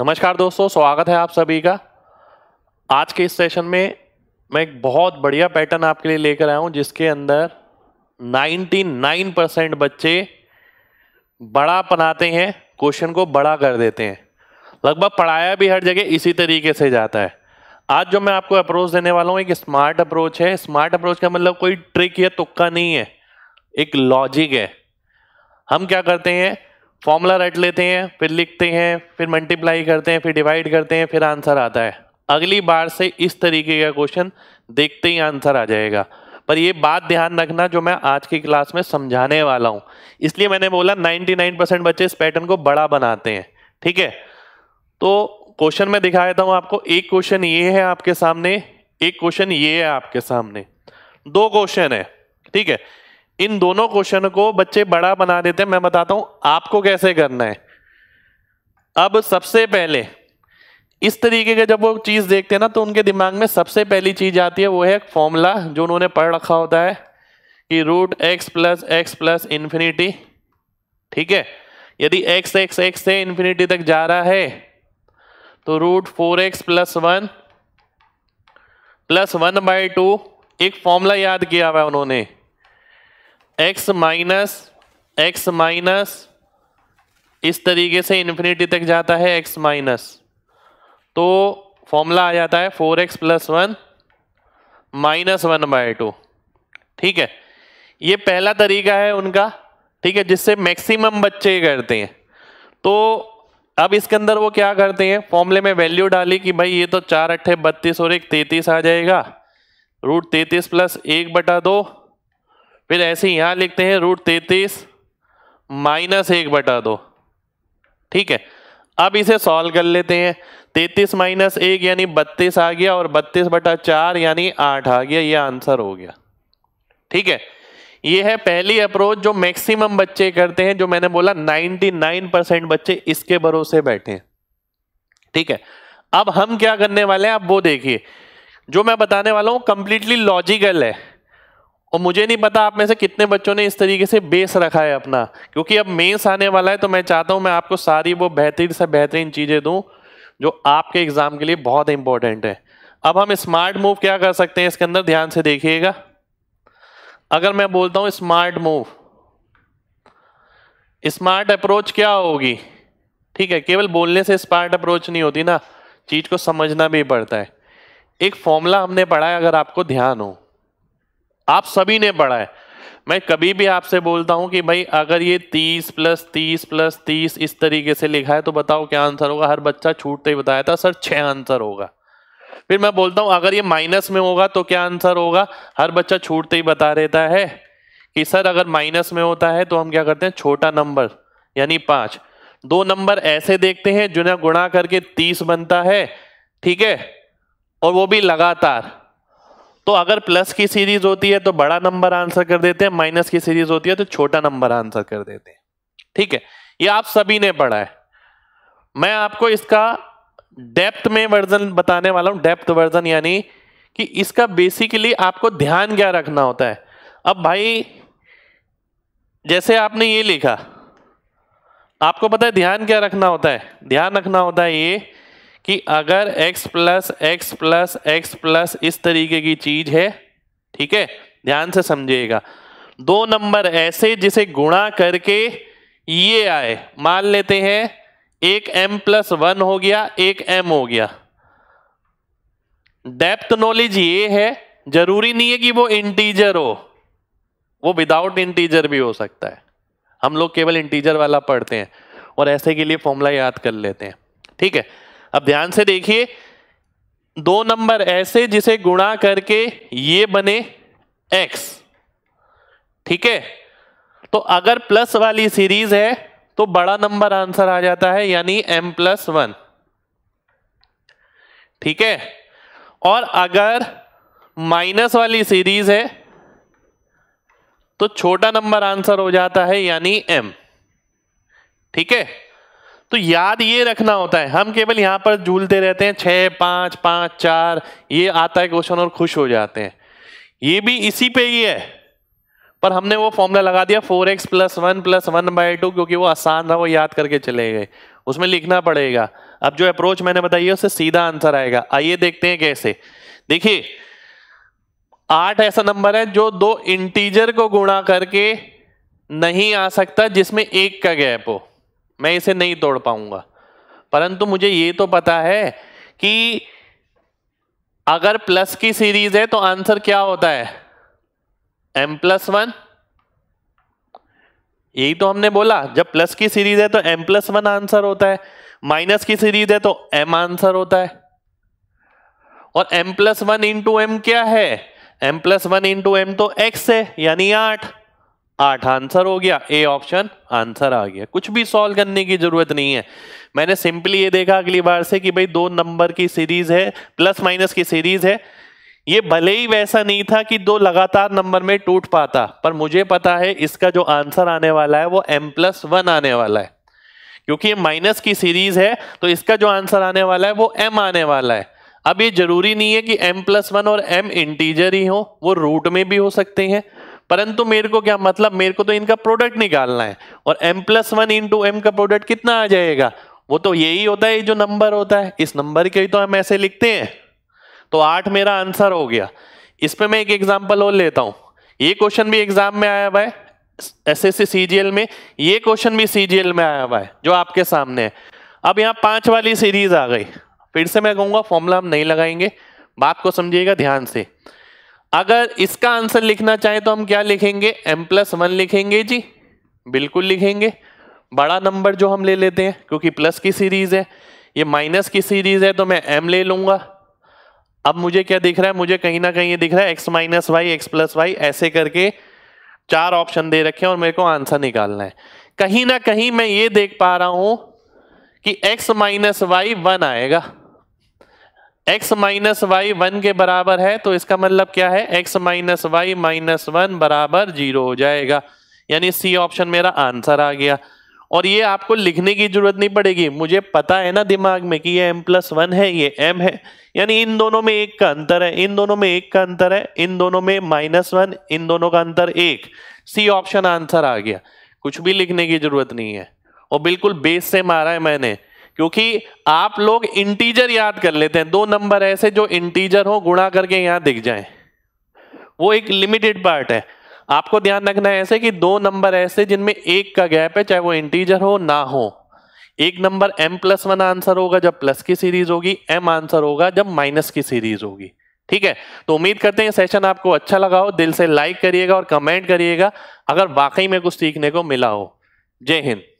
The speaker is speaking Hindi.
नमस्कार दोस्तों स्वागत है आप सभी का आज के इस सेशन में मैं एक बहुत बढ़िया पैटर्न आपके लिए लेकर आया हूं जिसके अंदर 99 परसेंट बच्चे बड़ा पनाते हैं क्वेश्चन को बड़ा कर देते हैं लगभग पढ़ाया भी हर जगह इसी तरीके से जाता है आज जो मैं आपको अप्रोच देने वाला हूँ एक स्मार्ट अप्रोच है स्मार्ट अप्रोच का मतलब कोई ट्रिक या तुक्का नहीं है एक लॉजिक है हम क्या करते हैं फॉर्मूला रट लेते हैं फिर लिखते हैं फिर मल्टीप्लाई करते हैं फिर डिवाइड करते हैं फिर आंसर आता है अगली बार से इस तरीके का क्वेश्चन देखते ही आंसर आ जाएगा पर ये बात ध्यान रखना जो मैं आज की क्लास में समझाने वाला हूँ इसलिए मैंने बोला 99 परसेंट बच्चे इस पैटर्न को बड़ा बनाते हैं ठीक है तो क्वेश्चन में देता हूँ आपको एक क्वेश्चन ये है आपके सामने एक क्वेश्चन ये है आपके सामने दो क्वेश्चन है ठीक है इन दोनों क्वेश्चन को बच्चे बड़ा बना देते हैं मैं बताता हूं आपको कैसे करना है अब सबसे पहले इस तरीके के जब वो चीज़ देखते हैं ना तो उनके दिमाग में सबसे पहली चीज़ आती है वो है फॉर्मूला जो उन्होंने पढ़ रखा होता है कि root x plus x plus infinity ठीक है यदि एक्स एक्स एक्स से इन्फिनिटी तक जा रहा है तो root four x plus one plus one by two एक फॉर्मूला याद किया हुआ उन्होंने एक्स माइनस एक्स माइनस इस तरीके से इन्फिनिटी तक जाता है एक्स माइनस तो फॉर्मूला आ जाता है four x plus one minus one by two ठीक है ये पहला तरीका है उनका ठीक है जिससे मैक्सिमम बच्चे करते हैं तो अब इसके अंदर वो क्या करते हैं फॉर्मूले में वैल्यू डाली कि भाई ये तो चार अट्ठे बत्तीस और एक तैतीस आ जाएगा रूट तैतीस प्लस एक बटा दो फिर ऐसे यहां लिखते हैं रूट तैतीस माइनस एक बटा दो ठीक है अब इसे सॉल्व कर लेते हैं तैतीस माइनस एक यानी बत्तीस आ गया और बत्तीस बटा चार यानी आठ आ गया ये आंसर हो गया ठीक है ये है पहली अप्रोच जो मैक्सिमम बच्चे करते हैं जो मैंने बोला 99 परसेंट बच्चे इसके भरोसे बैठे हैं ठीक है अब हम क्या करने वाले हैं आप वो देखिए जो मैं बताने वाला हूँ कंप्लीटली लॉजिकल है और मुझे नहीं पता आप में से कितने बच्चों ने इस तरीके से बेस रखा है अपना क्योंकि अब मेंस आने वाला है तो मैं चाहता हूं मैं आपको सारी वो बेहतरीन से बेहतरीन चीज़ें दूं जो आपके एग्ज़ाम के लिए बहुत इंपॉर्टेंट है अब हम स्मार्ट मूव क्या कर सकते हैं इसके अंदर ध्यान से देखिएगा अगर मैं बोलता हूं स्मार्ट मूव स्मार्ट अप्रोच क्या होगी ठीक है केवल बोलने से स्मार्ट अप्रोच नहीं होती ना चीज को समझना भी पड़ता है एक फॉर्मूला हमने पढ़ा है अगर आपको ध्यान हो आप सभी ने पढ़ा है मैं कभी भी आपसे बोलता हूं कि भाई अगर ये 30 प्लस 30 प्लस 30 इस तरीके से लिखा है तो बताओ क्या आंसर होगा हर बच्चा छूटते ही बताया था सर छह आंसर होगा फिर मैं बोलता हूं अगर ये माइनस में होगा तो क्या आंसर होगा हर बच्चा छूटते ही बता देता है कि सर अगर माइनस में होता है तो हम क्या करते हैं छोटा नंबर यानी पांच दो नंबर ऐसे देखते हैं जिन्हें गुणा करके तीस बनता है ठीक है और वो भी लगातार तो अगर प्लस की सीरीज होती है तो बड़ा नंबर आंसर कर देते हैं माइनस की सीरीज होती है तो छोटा नंबर आंसर कर देते हैं ठीक है ये आप सभी ने पढ़ा है मैं आपको इसका डेप्थ में वर्जन बताने वाला हूं डेप्थ वर्जन यानी कि इसका बेसिकली आपको ध्यान क्या रखना होता है अब भाई जैसे आपने ये लिखा आपको पता है ध्यान क्या रखना होता है ध्यान रखना होता है ये कि अगर x plus x plus x plus इस तरीके की चीज है ठीक है ध्यान से समझिएगा दो नंबर ऐसे जिसे गुणा करके ये आए मान लेते हैं एक m प्लस वन हो गया एक m हो गया डेप्थ नॉलेज ये है जरूरी नहीं है कि वो इंटीजर हो वो विदाउट इंटीजर भी हो सकता है हम लोग केवल इंटीजर वाला पढ़ते हैं और ऐसे के लिए फॉर्मूला याद कर लेते हैं ठीक है अब ध्यान से देखिए दो नंबर ऐसे जिसे गुणा करके ये बने x ठीक है तो अगर प्लस वाली सीरीज है तो बड़ा नंबर आंसर आ जाता है यानी m प्लस वन ठीक है और अगर माइनस वाली सीरीज है तो छोटा नंबर आंसर हो जाता है यानी m ठीक है तो याद ये रखना होता है हम केवल यहाँ पर झूलते रहते हैं छः पाँच पाँच चार ये आता है क्वेश्चन और खुश हो जाते हैं ये भी इसी पे ही है पर हमने वो फॉर्मूला लगा दिया four x plus one plus one by two क्योंकि वो आसान था वो याद करके चले गए उसमें लिखना पड़ेगा अब जो अप्रोच मैंने बताई है उससे सीधा आंसर आएगा आइए देखते हैं कैसे देखिए आठ ऐसा नंबर है जो दो इंटीजर को गुणा करके नहीं आ सकता जिसमें एक का गैप हो मैं इसे नहीं तोड़ पाऊंगा परंतु मुझे ये तो पता है कि अगर प्लस की सीरीज है तो आंसर क्या होता है एम प्लस वन यही तो हमने बोला जब प्लस की सीरीज है तो एम प्लस वन आंसर होता है माइनस की सीरीज है तो एम आंसर होता है और m plus one into m क्या है m plus one into m तो एक्स है यानी आठ आठ आंसर हो गया ए ऑप्शन आंसर आ गया कुछ भी सॉल्व करने की जरूरत नहीं है मैंने सिंपली ये देखा अगली बार से कि भाई दो नंबर की सीरीज है प्लस माइनस की सीरीज है ये भले ही वैसा नहीं था कि दो लगातार नंबर में टूट पाता पर मुझे पता है इसका जो आंसर आने वाला है वो एम प्लस वन आने वाला है क्योंकि ये माइनस की सीरीज है तो इसका जो आंसर आने वाला है वो एम आने वाला है अब ये जरूरी नहीं है कि एम प्लस वन और एम इंटीजर ही हो वो रूट में भी हो सकते हैं परंतु मेरे को क्या मतलब मेरे को तो इनका प्रोडक्ट निकालना है और m plus one into m का प्रोडक्ट कितना आ जाएगा वो तो यही होता है जो नंबर होता है इस नंबर के ही तो हम ऐसे लिखते हैं तो आठ मेरा आंसर हो गया इस पर मैं एक एग्जाम्पल और लेता हूँ ये क्वेश्चन भी एग्जाम में आया हुआ है एस एस सी में ये क्वेश्चन भी सी में आया हुआ है जो आपके सामने है अब यहाँ पांच वाली सीरीज आ गई फिर से मैं कहूँगा फॉर्मूला हम नहीं लगाएंगे बात को समझिएगा ध्यान से अगर इसका आंसर लिखना चाहे तो हम क्या लिखेंगे एम प्लस वन लिखेंगे जी बिल्कुल लिखेंगे बड़ा नंबर जो हम ले लेते हैं क्योंकि प्लस की सीरीज है ये माइनस की सीरीज है तो मैं एम ले लूंगा अब मुझे क्या दिख रहा है मुझे कहीं ना कहीं ये दिख रहा है x minus y x plus y ऐसे करके चार ऑप्शन दे रखे हैं और मेरे को आंसर निकालना है कहीं ना कहीं मैं ये देख पा रहा हूं कि एक्स माइनस वाई वन आएगा x माइनस वाई वन के बराबर है तो इसका मतलब क्या है x minus y minus one बराबर जीरो हो जाएगा यानी सी ऑप्शन मेरा आंसर आ गया और ये आपको लिखने की जरूरत नहीं पड़ेगी मुझे पता है ना दिमाग में कि ये m प्लस वन है ये m है यानी इन दोनों में एक का अंतर है इन दोनों में एक का अंतर है इन दोनों में माइनस वन इन दोनों का अंतर एक सी ऑप्शन आंसर आ गया कुछ भी लिखने की जरूरत नहीं है और बिल्कुल बेस से मारा है मैंने क्योंकि आप लोग इंटीजर याद कर लेते हैं दो नंबर ऐसे जो इंटीजर हो गुणा करके यहां दिख जाए वो एक लिमिटेड पार्ट है आपको ध्यान रखना है ऐसे कि दो नंबर ऐसे जिनमें एक का गैप है चाहे वो इंटीजर हो ना हो एक number m plus one answer होगा जब प्लस की सीरीज होगी m आंसर होगा जब माइनस की सीरीज होगी ठीक है तो उम्मीद करते हैं सेशन आपको अच्छा लगा हो दिल से लाइक करिएगा और कमेंट करिएगा अगर वाकई में कुछ सीखने को मिला हो जय हिंद